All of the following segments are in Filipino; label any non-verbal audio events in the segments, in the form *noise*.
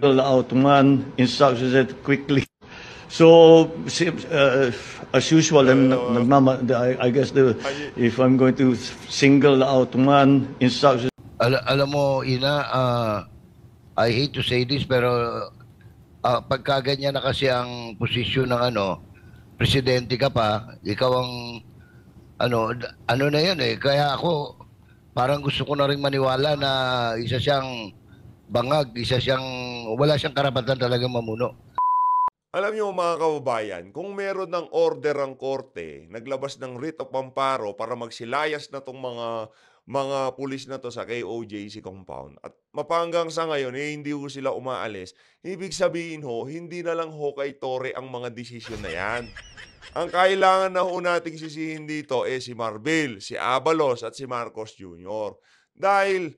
Well, outman instructions it quickly. So, uh, as usual, I'm, nagmama, I, I guess the, if I'm going to single out man instruction... Al alam mo, Ina, uh, I hate to say this, pero uh, uh pagka na kasi ang posisyon ng ano, presidente ka pa, ikaw ang ano, ano na yan eh. Kaya ako, parang gusto ko na rin maniwala na isa siyang bangag, isa siyang, wala siyang karapatan talaga mamuno. Alam niyo mga kababayan, kung meron ng order ang korte, naglabas ng writ of amparo para magsilayas na tong mga mga pulis na to sa KOJC compound at mapanggang sa ngayon eh hindi ho sila umaalis, ibig sabihin ho, hindi na lang ho kay Tore ang mga desisyon na yan. Ang kailangan na ho nating sisihin dito eh si Marvel, si Abalos at si Marcos Jr. Dahil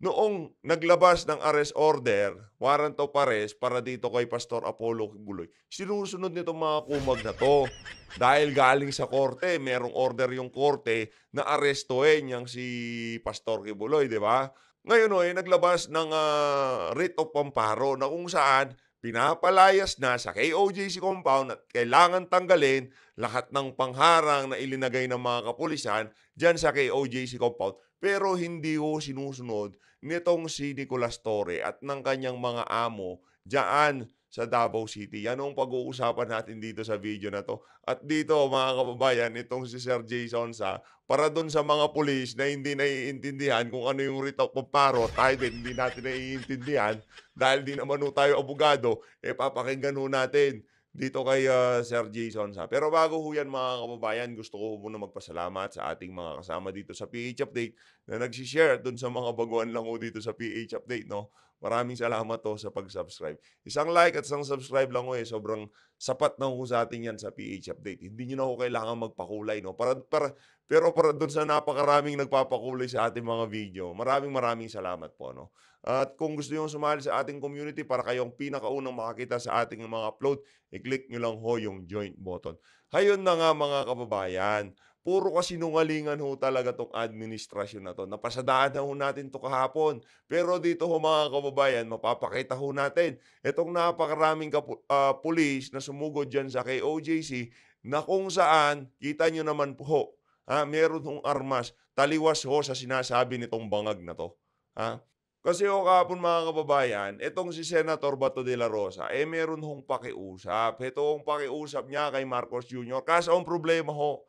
noong naglabas ng arrest order, warrant of arrest para dito kay Pastor Apollo Guloy, sinusunod nito mga kumag na to. Dahil galing sa korte, merong order yung korte na arestuhin yang si Pastor Kibuloy, di ba? Ngayon ay oh, eh, naglabas ng uh, writ of pamparo na kung saan pinapalayas na sa KOJC compound at kailangan tanggalin lahat ng pangharang na ilinagay ng mga kapulisan dyan sa KOJC compound pero hindi ho sinusunod nitong si Nicolas Torre at ng kanyang mga amo diyan sa Davao City. Yan ang pag-uusapan natin dito sa video na to. At dito mga kababayan, itong si Sir Jason sa para doon sa mga pulis na hindi naiintindihan kung ano yung rito kumparo, tayo din hindi natin naiintindihan dahil di naman tayo abogado, e eh, papakinggan natin dito kay uh, Sir Jason. sa. Pero bago ho yan mga kababayan, gusto ko muna magpasalamat sa ating mga kasama dito sa PH Update na nagsishare dun sa mga baguhan lang ho dito sa PH Update. No? Maraming salamat to sa pag-subscribe. Isang like at isang subscribe lang ho eh. Sobrang sapat na ho sa ating yan sa PH Update. Hindi nyo na ho kailangan magpakulay. No? Para, para, pero para dun sa napakaraming nagpapakulay sa ating mga video, maraming maraming salamat po. No? At kung gusto nyo sumali sa ating community para kayong pinakaunang makakita sa ating mga upload, i-click nyo lang ho yung join button. Hayun na nga mga kababayan, puro kasi nungalingan ho talaga tong administrasyon na to. Napasadaan na ho natin to kahapon. Pero dito ho mga kababayan, mapapakita ho natin itong napakaraming kapu- uh, pulis na sumugod dyan sa KOJC na kung saan, kita nyo naman po, ha, ah, meron hong armas, taliwas ho sa sinasabi nitong bangag na to. Ha? Ah, kasi o kapon mga kababayan, itong si Senator Bato de la Rosa, eh meron hong pakiusap. Ito ang pakiusap niya kay Marcos Jr. Kaso ang problema ho,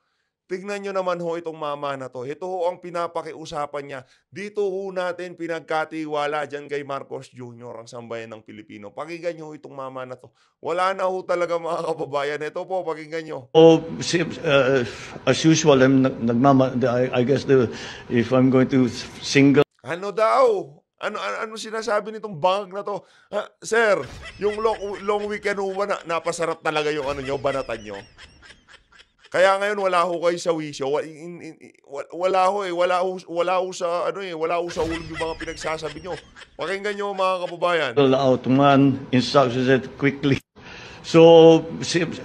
tignan nyo naman ho itong mama na to. Ito ho ang pinapakiusapan niya. Dito ho natin pinagkatiwala dyan kay Marcos Jr. ang sambayan ng Pilipino. Pakinggan nyo itong mama na to. Wala na ho talaga mga kababayan. Ito po, pakinggan nyo. Oh, uh, as usual, I'm nagmama, I, I guess the, if I'm going to single... Ano daw? Ano, ano, ano sinasabi nitong bangag na to? Ha, sir, yung long, long weekend uwa na, napasarap talaga yung ano nyo, banatan nyo. Kaya ngayon wala ho kayo sa wisyo. Wala, in, wala ho eh. Wala ho, wala ho sa ano eh. Wala ho sa ulog yung mga pinagsasabi nyo. Pakinggan nyo mga kababayan. Roll out man instructions it quickly. So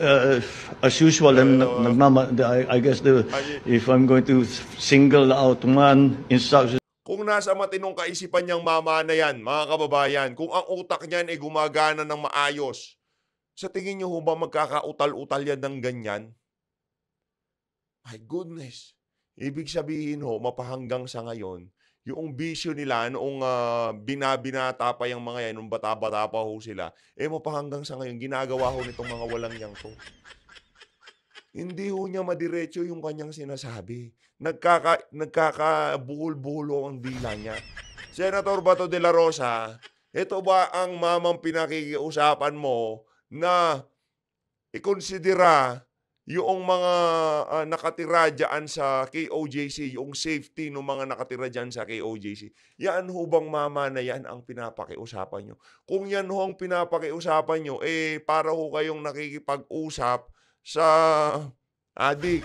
uh, as usual, I'm, uh, nagmama, I, I guess the, if I'm going to single out man instructions. Kung nasa matinong kaisipan niyang mama na yan, mga kababayan, kung ang utak niyan ay gumagana ng maayos, sa tingin niyo ho ba magkakautal-utal yan ng ganyan? My goodness. Ibig sabihin ho, mapahanggang sa ngayon, yung bisyo nila noong uh, binabinata pa yung mga yan, nung bata-bata pa ho sila, eh mapahanggang sa ngayon, ginagawa ho nitong mga walang yang to hindi ho niya madiretso yung kanyang sinasabi. Nagkaka, nagkakabuhol-buhol ang dila niya. Senator Bato de la Rosa, ito ba ang mamang pinakikiusapan mo na ikonsidera yung mga uh, nakatira dyan sa KOJC, yung safety ng mga nakatira dyan sa KOJC, yan ho bang mama na yan ang pinapakiusapan nyo? Kung yan ho ang pinapakiusapan nyo, eh para ho kayong nakikipag-usap sa adik.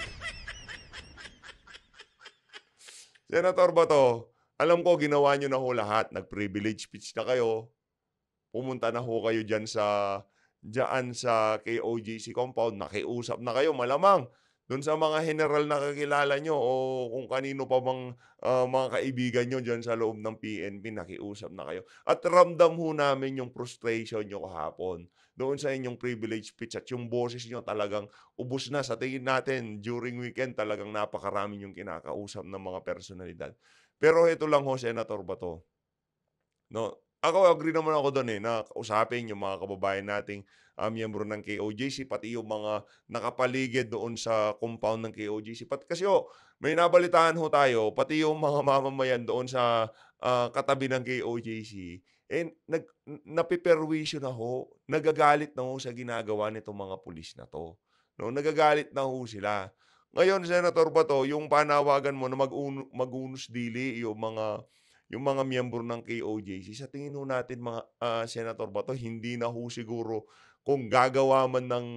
Senator Bato, alam ko ginawa nyo na ho lahat. Nag-privilege speech na kayo. Pumunta na ho kayo dyan sa, dyan sa KOJC compound. Nakiusap na kayo. Malamang, doon sa mga general na kakilala nyo o kung kanino pa bang uh, ah, mga kaibigan nyo dyan sa loob ng PNP, nakiusap na kayo. At ramdam ho namin yung frustration nyo kahapon doon sa inyong privilege speech at yung boses nyo talagang ubos na. Sa tingin natin, during weekend talagang napakarami yung kinakausap ng mga personalidad. Pero ito lang ho, Senator Bato. No, ako agree naman ako doon eh na usapin yung mga kababayan nating uh, miyembro ng KOJC, pati yung mga nakapaligid doon sa compound ng KOJC. Pat, kasi oh, may nabalitaan ho tayo, pati yung mga *laughs* mamamayan doon sa uh, katabi ng KOJC, eh, nag, napiperwisyo na ho, nagagalit na ho sa ginagawa nitong mga pulis na to. No, nagagalit na ho sila. Ngayon, Senator Bato, yung panawagan mo na mag magunos dili yung mga yung mga miyembro ng KOJC, sa tingin ho natin mga uh, Senator Bato, hindi na ho siguro kung gagawa man ng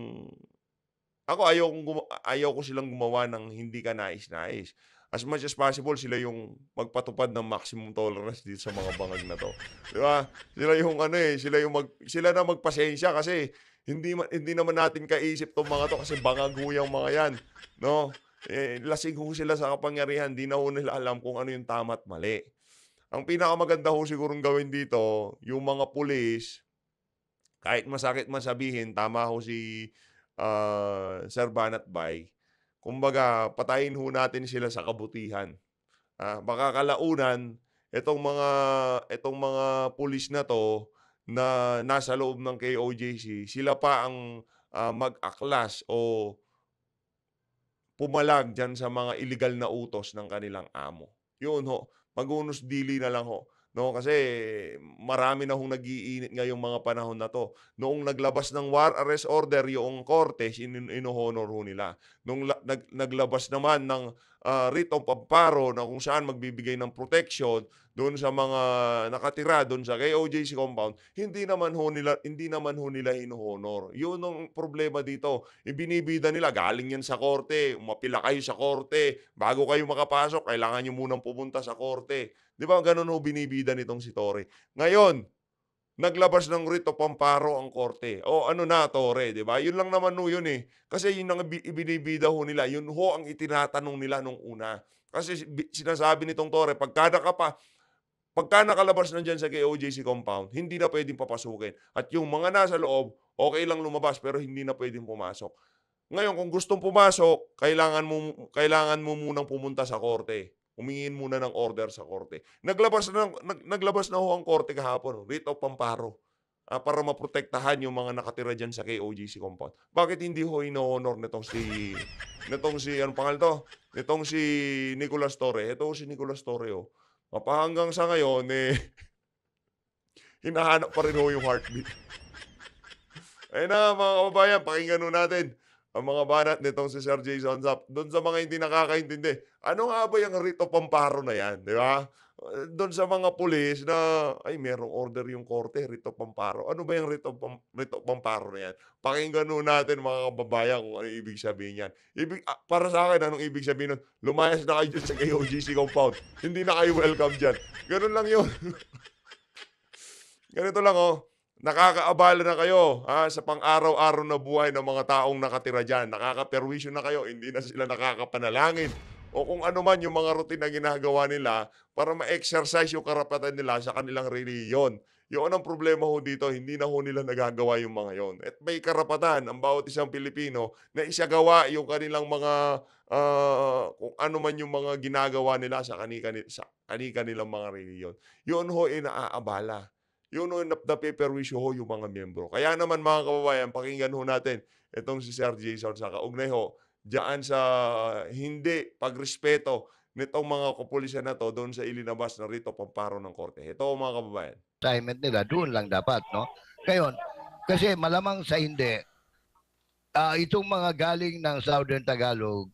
ako ayaw kong ayaw ko silang gumawa ng hindi ka nais-nais. As much as possible, sila yung magpatupad ng maximum tolerance dito sa mga bangag na to. Di ba? Sila yung ano eh, sila yung mag, sila na magpasensya kasi hindi hindi naman natin kaisip tong mga to kasi bangag ho yung mga yan. No? Eh, lasing ho sila sa kapangyarihan, hindi na ho nila alam kung ano yung tama at mali. Ang pinakamaganda ho sigurong gawin dito, yung mga pulis, kahit masakit man sabihin, tama ho si uh, Sir Banat Bay. Kumbaga, patayin ho natin sila sa kabutihan. Ah, baka kalaunan, itong mga, itong mga pulis na to na nasa loob ng KOJC, sila pa ang uh, mag-aklas o pumalag dyan sa mga illegal na utos ng kanilang amo. Yun ho, magunos dili na lang ho. No, kasi marami na hong nagiinit ngayong mga panahon na to. Noong naglabas ng war arrest order yung korte, in- inohonor ho nila. Noong la- nag- naglabas naman ng uh, ah, writ of amparo na kung saan magbibigay ng protection doon sa mga nakatira doon sa KOJC compound, hindi naman ho nila hindi naman ho nila inuhonor. 'Yun ang problema dito. Ibinibida nila galing yan sa korte, umapila kayo sa korte bago kayo makapasok, kailangan niyo munang pumunta sa korte. 'Di ba? Ganun ho binibida nitong si Tore. Ngayon, naglabas ng rito pamparo ang korte. O ano na, Tore, di ba? Yun lang naman no yun eh. Kasi yun ang ibinibida ho nila. Yun ho ang itinatanong nila nung una. Kasi sinasabi nitong Tore, pagka ka pa, pagka nakalabas na dyan sa KOJC compound, hindi na pwedeng papasukin. At yung mga nasa loob, okay lang lumabas pero hindi na pwedeng pumasok. Ngayon, kung gustong pumasok, kailangan mo, kailangan mo munang pumunta sa korte. Humingin muna ng order sa korte. Naglabas na, nag, naglabas na ho ang korte kahapon, writ of pamparo, uh, para maprotektahan yung mga nakatira dyan sa KOGC compound. Bakit hindi ho ino-honor nitong si, *laughs* nitong si, ano pangal to? Nitong si Nicolas Torre. Ito si Nicolas Torre, oh. Mapahanggang sa ngayon, eh, *laughs* hinahanap pa rin ho yung heartbeat. *laughs* Ayun na, mga kababayan, pakinggan natin ang mga banat nitong si Sir Jason Zap. Doon sa mga hindi nakakaintindi, ano nga ba yung rito pamparo na yan? Di ba? Doon sa mga pulis na, ay, merong order yung korte, rito pamparo. Ano ba yung rito, pam, rito pamparo na yan? Pakinggan nun natin mga kababayan kung ano ibig sabihin yan. Ibig, ah, para sa akin, anong ibig sabihin nun? Lumayas na kayo sa KOGC compound. hindi na kayo welcome dyan. Ganun lang yun. *laughs* Ganito lang oh nakakaabala na kayo ha, sa pang-araw-araw na buhay ng mga taong nakatira dyan. Nakakaperwisyo na kayo, hindi na sila nakakapanalangin. O kung ano man yung mga routine na ginagawa nila para ma-exercise yung karapatan nila sa kanilang reliyon. Yung anong problema ho dito, hindi na ho nila nagagawa yung mga yon. At may karapatan ang bawat isang Pilipino na isagawa yung kanilang mga uh, kung ano man yung mga ginagawa nila sa kanika sa kanika nilang mga reliyon. Yun ho ay eh, naaabala yun on the paperwisyo ho yung mga miyembro. Kaya naman mga kababayan, pakinggan ho natin itong si Sir Jason sa kaugnay ho dyan sa hindi pagrespeto nitong mga kapulisan na to doon sa ilinabas na rito pamparo ng korte. Ito mga kababayan. Assignment nila, doon lang dapat, no? Ngayon, kasi malamang sa hindi, uh, itong mga galing ng Southern Tagalog,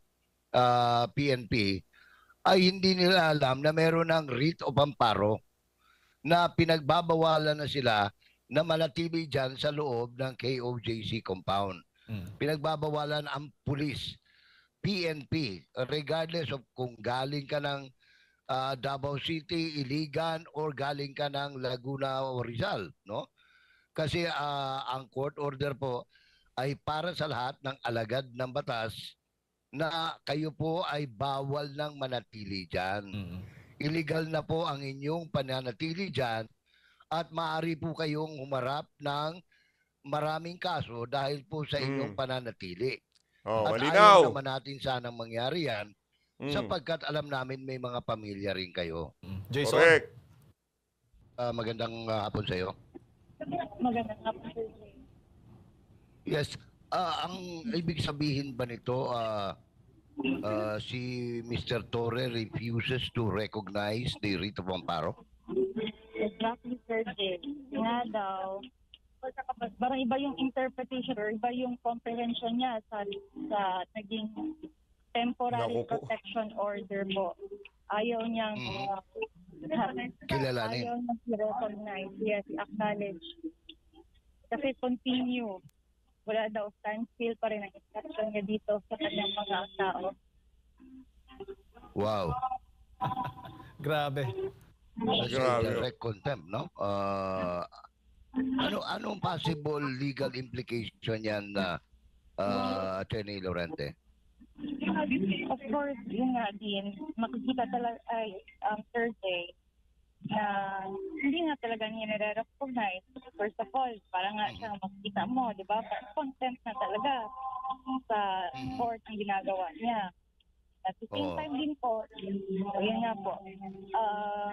uh, ah, PNP, ay hindi nila alam na meron ng writ o pamparo na pinagbabawalan na sila na manatili dyan sa loob ng KOJC compound. Mm. Pinagbabawalan ang pulis, PNP, regardless of kung galing ka ng uh, Davao City, Iligan, or galing ka ng Laguna o Rizal. No? Kasi uh, ang court order po ay para sa lahat ng alagad ng batas na kayo po ay bawal ng manatili dyan. mm illegal na po ang inyong pananatili dyan at maaari po kayong humarap ng maraming kaso dahil po sa inyong Mm. pananatili. Oh, at malinaw. ayaw naman natin sanang mangyari yan Mm. sapagkat alam namin may mga pamilya rin kayo. Jason, Correct. Ah, magandang ah, hapon sa iyo. Magandang hapon, sa iyo. Yes. Ah, ang ibig sabihin ba nito, ah, uh, si Mr. Torre refuses to recognize the writ of amparo? Exactly, Sir Jay. Nga daw, parang iba yung interpretation or iba yung comprehension niya sa, sa naging temporary Naku. protection order po. Ayaw niyang mm. uh, Kilalanin. Ayaw niyang recognize. Yes, acknowledge. Kasi continue wala daw standstill pa rin ang instruction niya dito sa kanyang mga tao. Wow. *laughs* Grabe. Grabe. Direct contempt, no? Uh, ano anong possible legal implication yan na uh, uh, Attorney Lorente? Of course, yun nga din. Makikita talaga ay um, Thursday na ah, hindi nga talaga nire-recognize. First of all, para nga siya mm-hmm. makita mo, di ba? Content na talaga sa sport mm-hmm. ang ginagawa niya. At the same time din po, yun nga po, uh,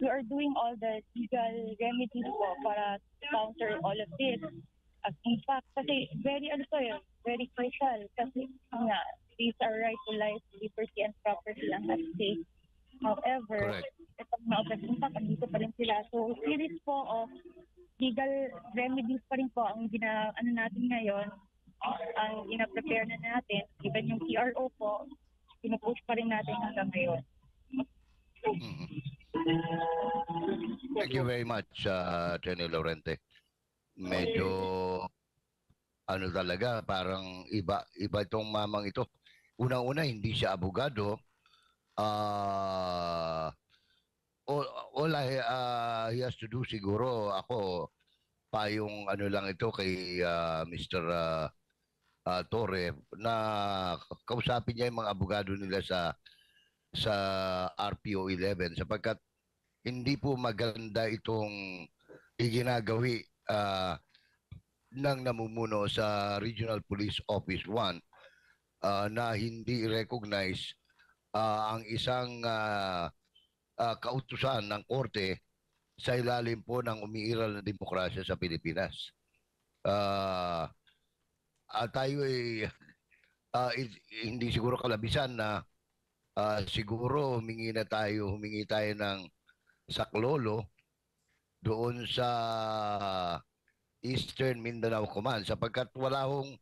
we are doing all the legal remedies po para counter all of this. At in fact, kasi very ano to yun, eh, very crucial. Kasi nga, these are right to life, liberty, and property ang at stake. However, Correct maugasunta, dito pa rin sila. So, series po of legal remedies pa rin po ang gina, ano natin ngayon, ang ina-prepare na natin. Even yung CRO po, pinupush pa rin natin hanggang ngayon. Mm-hmm. Thank you very much, uh, Jenny Lorente. Medyo ano talaga, parang iba iba itong mamang ito. Una-una hindi siya abogado. Ah uh, all, all I, uh, he has to do siguro ako pa yung ano lang ito kay uh, ah, Mr. Uh, ah, uh, ah, Torre na kausapin niya yung mga abogado nila sa sa RPO 11 sapagkat hindi po maganda itong iginagawi uh, ng namumuno sa Regional Police Office 1 uh, na hindi recognize uh, ang isang uh, uh, kautusan ng korte sa ilalim po ng umiiral na demokrasya sa Pilipinas. Uh, uh, tayo ay uh, hindi siguro kalabisan na uh, siguro humingi na tayo, humingi tayo ng saklolo doon sa Eastern Mindanao Command sapagkat wala hong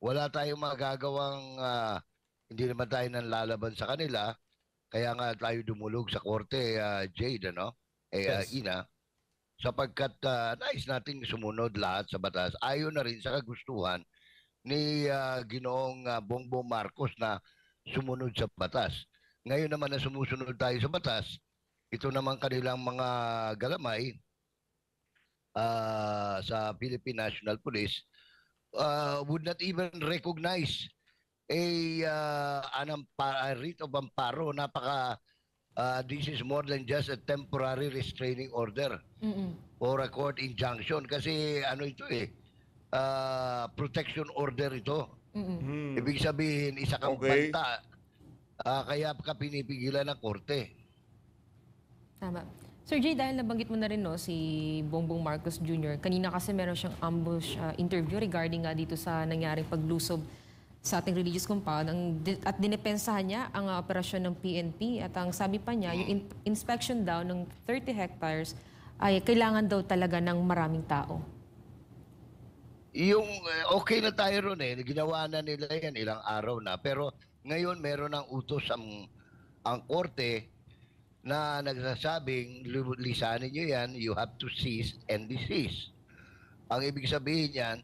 wala tayong magagawang uh, hindi naman tayo nang lalaban sa kanila kaya nga tayo dumulog sa korte, uh, Jade, ano? Eh, ah, yes. uh, Ina, sapagkat uh, nais nating sumunod lahat sa batas ayon na rin sa kagustuhan ni uh, Ginoong uh, Bongbong Marcos na sumunod sa batas. Ngayon naman na sumusunod tayo sa batas, ito naman kanilang mga galamay uh, sa Philippine National Police uh, would not even recognize a uh, anong a writ of amparo napaka uh, this is more than just a temporary restraining order mm-hmm. or a court injunction kasi ano ito eh uh, protection order ito mm-hmm. ibig sabihin isa kang okay. banta uh, kaya ka pinipigilan ng korte tama Sir Jay, dahil nabanggit mo na rin no, si Bongbong Marcos Jr., kanina kasi meron siyang ambush uh, interview regarding nga dito sa nangyaring paglusob sa ating religious compound ang, at dinepensahan niya ang uh, operasyon ng PNP at ang sabi pa niya, yung in inspection daw ng 30 hectares ay kailangan daw talaga ng maraming tao. Yung eh, okay na tayo ron eh, ginawa na nila yan ilang araw na. Pero ngayon meron ng utos ang, ang korte na nagsasabing, lisanin nyo yan, you have to cease and desist. Ang ibig sabihin yan,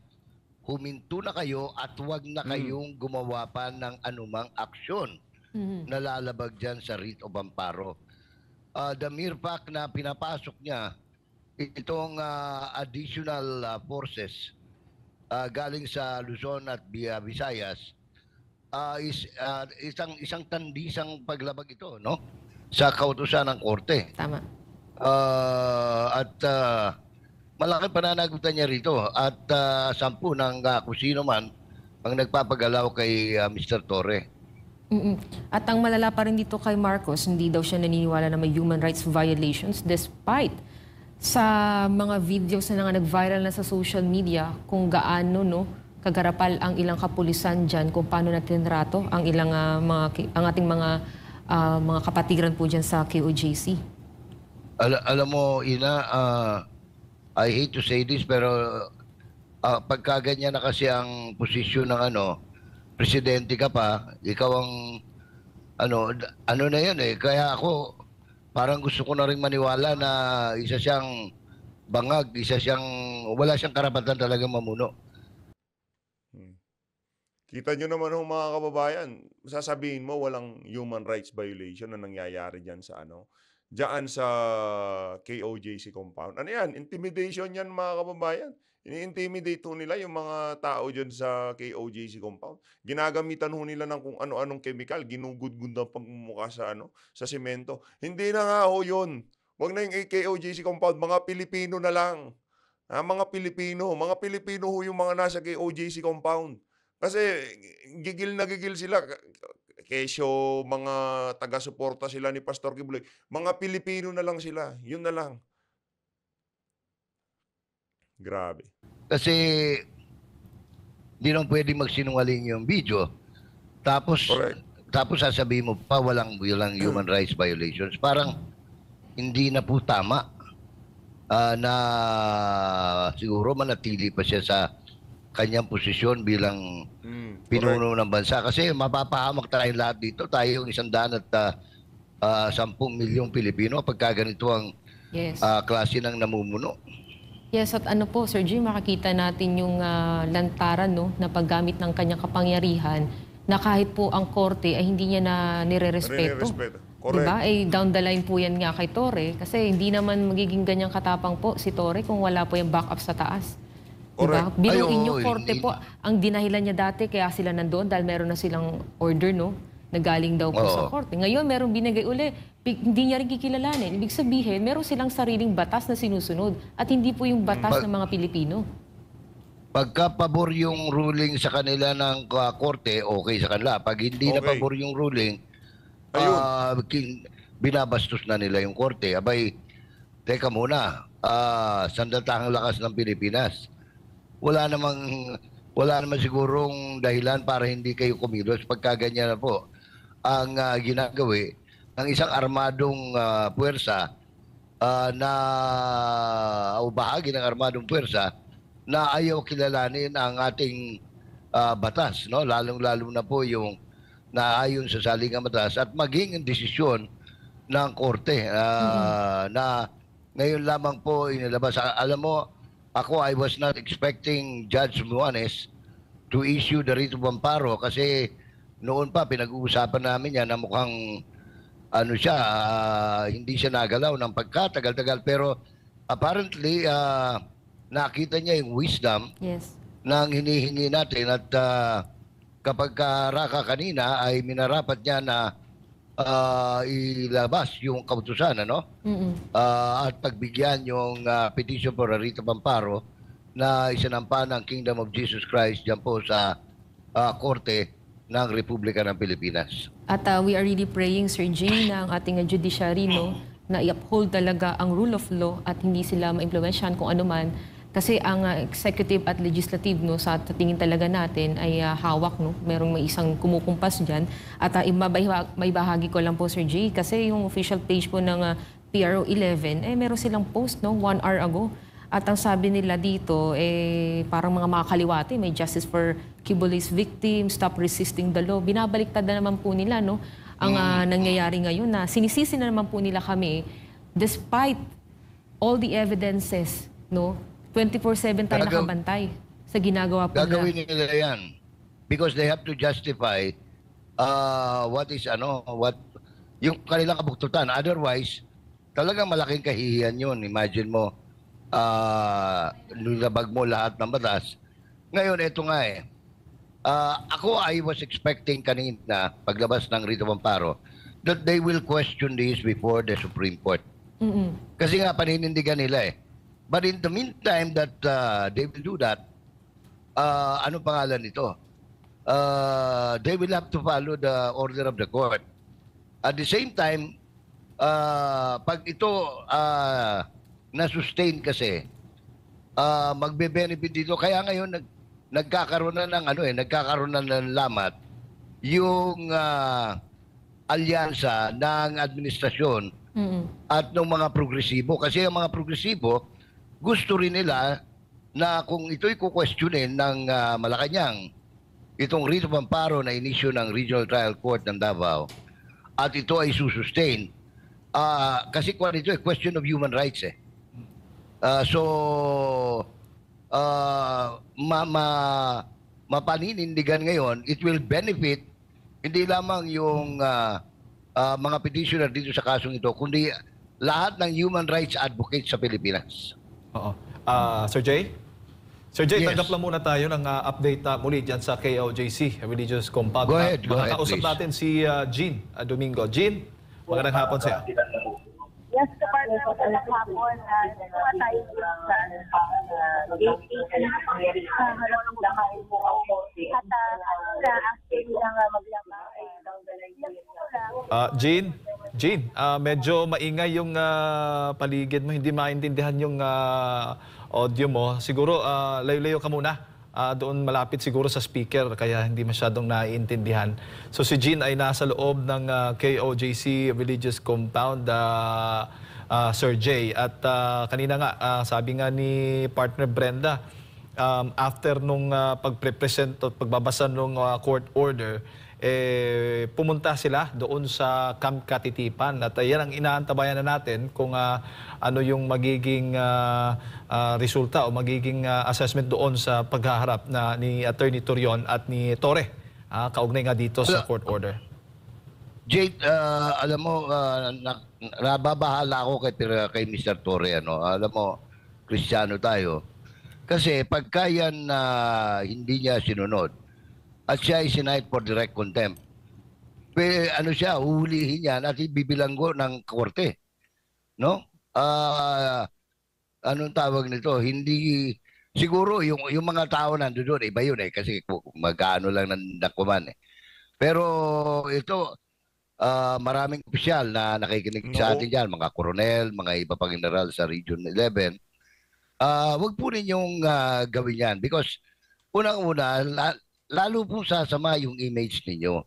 huminto na kayo at huwag na hmm. kayong mm. gumawa pa ng anumang aksyon mm-hmm. na lalabag dyan sa writ of amparo. Uh, the mere fact na pinapasok niya itong uh, additional uh, forces uh, galing sa Luzon at Visayas uh, is uh, isang isang tandisang paglabag ito no sa kautusan ng korte. Tama. Uh, at uh, malaking pananagutan niya rito at uh, sampu ng uh, ah, kusino man ang nagpapagalaw kay uh, ah, Mr. Torre. Mm-mm. At ang malala pa rin dito kay Marcos, hindi daw siya naniniwala na may human rights violations despite sa mga videos na nga nag-viral na sa social media kung gaano no kagarapal ang ilang kapulisan diyan kung paano natin rato ang ilang uh, mga ang ating mga uh, mga kapatiran po diyan sa KOJC. Al- alam mo ina uh, I hate to say this, pero uh, pagka na kasi ang posisyon ng ano, presidente ka pa, ikaw ang ano, ano na yun eh. Kaya ako, parang gusto ko na rin maniwala na isa siyang bangag, isa siyang, wala siyang karapatan talaga mamuno. Hmm. Kita nyo naman ho mga kababayan, sasabihin mo walang human rights violation na nangyayari dyan sa ano, diyan sa KOJC compound. Ano yan? Intimidation yan mga kababayan. Ini-intimidate nila yung mga tao dyan sa KOJC compound. Ginagamitan ho nila ng kung ano-anong chemical. Ginugudgud ng pagmumukha sa, ano, sa semento. Hindi na nga ho yun. Huwag na yung KOJC compound. Mga Pilipino na lang. Ha, ah, mga Pilipino. Mga Pilipino ho yung mga nasa KOJC compound. Kasi gigil na gigil sila kesyo mga taga-suporta sila ni Pastor Kibuloy, mga Pilipino na lang sila. Yun na lang. Grabe. Kasi hindi lang pwede magsinungaling yung video. Tapos Correct. tapos sasabihin mo pa walang walang human rights violations. Parang hindi na po tama uh, na siguro manatili pa siya sa kanyang posisyon bilang mm, pinuno ng bansa. Kasi mapapahamak tayo lahat dito. Tayo yung isang daan at uh, uh, 10 milyong Pilipino pagka ganito ang yes. uh, klase ng namumuno. Yes, at ano po, Sir Jim, makakita natin yung uh, lantaran no, na paggamit ng kanyang kapangyarihan na kahit po ang korte ay hindi niya na nire-respeto. Nire-respeto. Correct. Diba? Eh, down the line po yan nga kay Tore Kasi hindi naman magiging ganyang katapang po si Tore kung wala po yung backup sa taas. Correct. Diba? Biruin nyo, korte po. Ang dinahilan niya dati, kaya sila nandoon dahil meron na silang order, no? Nagaling daw po Oo. sa korte. Ngayon, meron binigay uli. Hindi niya rin kikilalanin. Ibig sabihin, meron silang sariling batas na sinusunod at hindi po yung batas hmm. ng mga Pilipino. Pagka pabor yung ruling sa kanila ng uh, korte, okay sa kanila. Pag hindi na pabor yung ruling, Ayun. Ah, binabastos na nila yung korte. Abay, teka muna, ah, sandatahang lakas ng Pilipinas wala namang wala namang sigurong dahilan para hindi kayo kumilos pagka ganyan na po ang uh, ginagawi ng isang armadong uh, puwersa uh, na o bahagi ng armadong puwersa na ayaw kilalanin ang ating uh, batas no lalong-lalo na po yung naayon sa salingang batas at maging desisyon ng korte uh, mm-hmm. na ngayon lamang po inilabas alam mo ako, I was not expecting Judge Muanes to issue the writ of amparo kasi noon pa pinag-uusapan namin yan na mukhang ano siya, uh, hindi siya nagalaw ng pagkatagal-tagal pero apparently uh, nakita niya yung wisdom yes. ng hinihingi natin at uh, kapag raka kanina ay minarapat niya na uh, ilabas yung kautusan, ano? Uh, at pagbigyan yung uh, petition for Rita Pamparo na isinampa ng Kingdom of Jesus Christ diyan po sa uh, korte ng Republika ng Pilipinas. At uh, we are really praying, Sir Jay, na ang ating judiciary, no, na i-uphold talaga ang rule of law at hindi sila maimplementsyan kung ano man kasi ang ah, executive at legislative no sa tingin talaga natin ay uh, hawak no. Merong may isang kumukumpas diyan at uh, may bahagi ko lang po Sir J kasi yung official page po ng uh, PRO 11 eh meron silang post no one hour ago. At ang sabi nila dito eh parang mga makakaliwate may justice for Kibulis victims, stop resisting the law. Binabaliktad na naman po nila no ang uh, nangyayari ngayon na sinisisi na naman po nila kami despite all the evidences no 24-7 tayo Gagaw- nakabantay sa ginagawa po Gagawin nila. nila yan because they have to justify uh, what is ano, what yung kanilang kabuktutan. Otherwise, talagang malaking kahihiyan yun. Imagine mo, uh, nilabag mo lahat ng batas. Ngayon, ito nga eh. Uh, ako, I was expecting kanina, paglabas ng Rito Pamparo, that they will question this before the Supreme Court. Mm-mm. Kasi nga, paninindigan nila eh. But in the meantime that uh, they will do that, uh, ano pangalan nito? Uh, they will have to follow the order of the court. At the same time, uh, pag ito uh, na-sustain kasi, uh, magbe-benefit dito. Kaya ngayon, nag, nagkakaroon na ng ano eh, nagkakaroon na ng lamat yung uh, alyansa ng administrasyon mm-hmm. at ng mga progresibo. Kasi ang mga progresibo, gusto rin nila na kung ito'y kukwestiyonin ng uh, Malacanang, itong writ of amparo na inisyo ng Regional Trial Court ng Davao, at ito ay susustain, uh, kasi kung ano ito ay eh, question of human rights eh. Uh, so, uh, ma, ma, mapaninindigan ngayon, it will benefit hindi lamang yung uh, uh, mga petitioner dito sa kasong ito, kundi lahat ng human rights advocates sa Pilipinas. Oo. Uh, Sir Jay? Sir Jay, yes. tanggap lang muna tayo ng uh, update uh, muli dyan sa KOJC, Religious Compact. Go ahead, go Makakausap ahead, please. natin si uh, Jean uh, Domingo. Jean, magandang hapon sa'yo. Yes, Department, magandang hapon. Nagawa tayo sa JC sa harap ng lakain mo at sa acting lang maglama ay ikaw na lang. Uh, Jean? Jane, uh, medyo maingay yung uh, paligid mo, hindi maintindihan yung uh, audio mo. Siguro uh, layo-layo ka muna. Uh, doon malapit siguro sa speaker kaya hindi masyadong naiintindihan. So si Jean ay nasa loob ng uh, KOJC Religious Compound, uh, uh, Sir Jay. At uh, kanina nga, uh, sabi nga ni partner Brenda, um, after nung uh, pagpre at pagbabasa ng uh, court order, eh, pumunta sila doon sa Camp Katitipan. At eh, yan ang inaantabayan na natin kung uh, ano yung magiging uh, uh, resulta o magiging uh, assessment doon sa pagharap na ni Attorney Turion at ni Torre. Uh, kaugnay nga dito sa court order. Jade, uh, alam mo, uh, nababahala ako kay, kay Mr. Torre. Ano? Alam mo, kristyano tayo. Kasi pagkayan na uh, hindi niya sinunod, at siya ay sinight for direct contempt. Pero ano siya, uhulihin yan at ibibilanggo ng korte. No? Uh, anong tawag nito? Hindi, siguro yung, yung mga tao nandoon doon, iba yun eh, kasi magkaano lang ng dakuman eh. Pero ito, uh, maraming opisyal na nakikinig no. sa atin dyan, mga koronel, mga iba pang general sa Region 11, uh, ah, wag po ninyong uh, gawin yan because unang-una, lalo po sasama yung image ninyo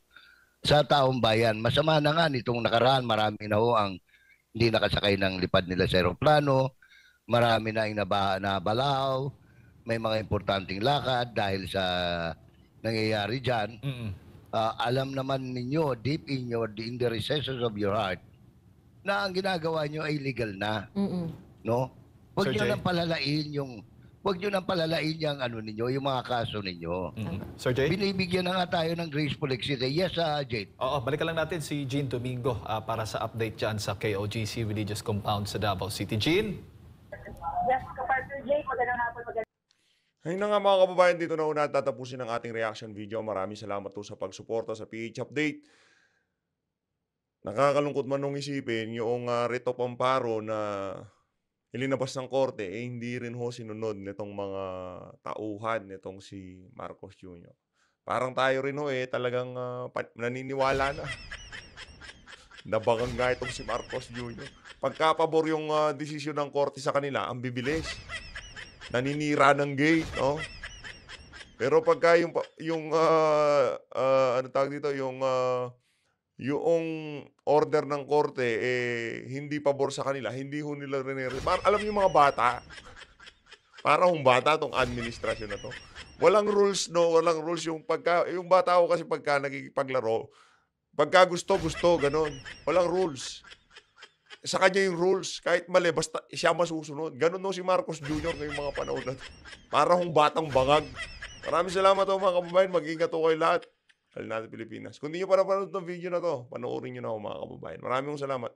sa taong bayan. Masama na nga nitong nakaraan, marami na ho ang hindi nakasakay ng lipad nila sa aeroplano, marami na ang na balaw, may mga importanteng lakad dahil sa nangyayari dyan. Mm-mm. Uh, alam naman ninyo, deep in your, in the recesses of your heart, na ang ginagawa nyo ay legal na. Mm-mm. No? Huwag nyo lang palalain yung huwag nyo nang palalain yung ano ninyo, yung mga kaso ninyo. Mm-hmm. Mm-hmm. Sir Jay? Binibigyan na nga tayo ng graceful exit. Eh, yes, uh, Jay. Oo, balikan lang natin si Jean Domingo ah, para sa update dyan sa KOGC Religious Compound sa Davao City. Jean? Yes, Kapartner Jay, magandang hapon, magandang Ayun na nga mga kababayan, dito na una tatapusin ang ating reaction video. Maraming salamat po sa pagsuporta sa PH Update. Nakakalungkot man nung isipin yung ah, Rito Pamparo na ilinabas ng korte, eh hindi rin ho sinunod nitong mga tauhan nitong si Marcos Jr. Parang tayo rin ho eh, talagang uh, naniniwala na. *laughs* Nabangang nga itong si Marcos Jr. Pagkapabor yung uh, desisyon ng korte sa kanila, ang bibilis. Naninira ng gate, no? Oh. Pero pagka yung, yung uh, uh, ano tawag dito, yung uh, yung order ng korte, eh, hindi pabor sa kanila, hindi ho nila rinere. Para, alam niyo mga bata, para hong bata tong administrasyon na to. Walang rules, no? Walang rules yung pagka, yung bata ko kasi pagka nakikipaglaro, pagka gusto, gusto, ganun. Walang rules. Sa kanya yung rules, kahit mali, basta siya masusunod. Ganun no si Marcos Jr. ngayong mga panahon na to. Para hong batang bangag. Maraming salamat po mga kababayan. Mag-ingat po kayo lahat. Kalinati Pilipinas. Kung di nyo pa napanood ng video na to, panoorin nyo na ako mga kababayan. Maraming salamat.